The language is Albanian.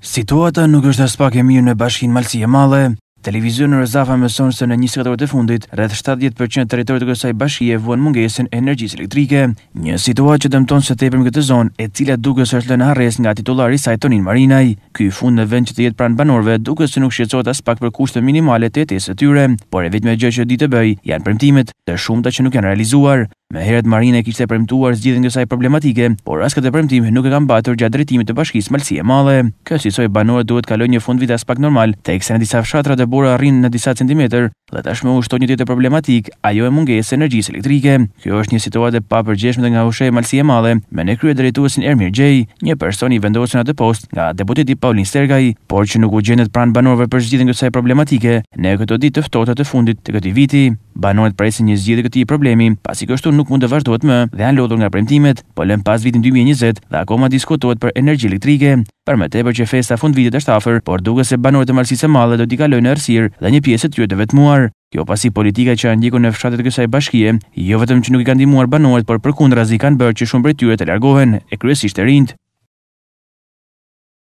Situata nuk është as pak e mirë në Bashkinë Malësi e Madhe. Televizioni Rezafa mëson se në 24 orët e fundit rreth 70% të territorit të kësaj bashkie vuan mungesën e energjisë elektrike, një situatë që dëmton së tepërmi këtë zonë, e cila duket se është lënë harres nga titullari i saj Tonin Marinaj. Ky fund në vend që të jetë pranë banorëve, duket se nuk shqetësohet as pak për kushte minimale të jetesës së tyre, por e vetme gjë që di të bëj janë premtimet të shumta që nuk janë realizuar. Me herët Marine kishte premtuar zgjidhjen e kësaj problematike, por askët e premtim nuk e kam batur gjatë drejtimit të bashkisë Malsi e Madhe. Kjo e banorët duhet kalojnë një fund vitas as pak normal, ekse në disa fshatra të bura rrin në disa centimetër dhe tashmë ushtohet një tjetër problematik, ajo e mungesë energjisë elektrike. Kjo është një situatë e papërgjeshme nga ushë Malsi e Madhe, me në krye drejtuesin Ermir Gjej, një person i vendosur atë post nga deputeti Paulin Stergaj, por që nuk u gjenet pranë banorëve për zgjidhjen e kësaj problematike në këtë ditë të fundit të këtij viti. Banorët presin një zgjidhje këtij problemi, pasi kështu nuk mund të vazhdohet më dhe janë lodhur nga premtimet, po lën pas vitin 2020 dhe akoma diskutohet për energji elektrike, për më tepër që festa fund vitit është afër, por duket se banorët e Malësisë së Madhe do t'i kalojnë në errësirë dhe një pjesë të tyre të vetmuar. Kjo pasi politika që janë ndjekur në fshatet e kësaj bashkie, jo vetëm që nuk i kanë ndihmuar banorët, por përkundrazi kanë bërë që shumë prej tyre të largohen e kryesisht të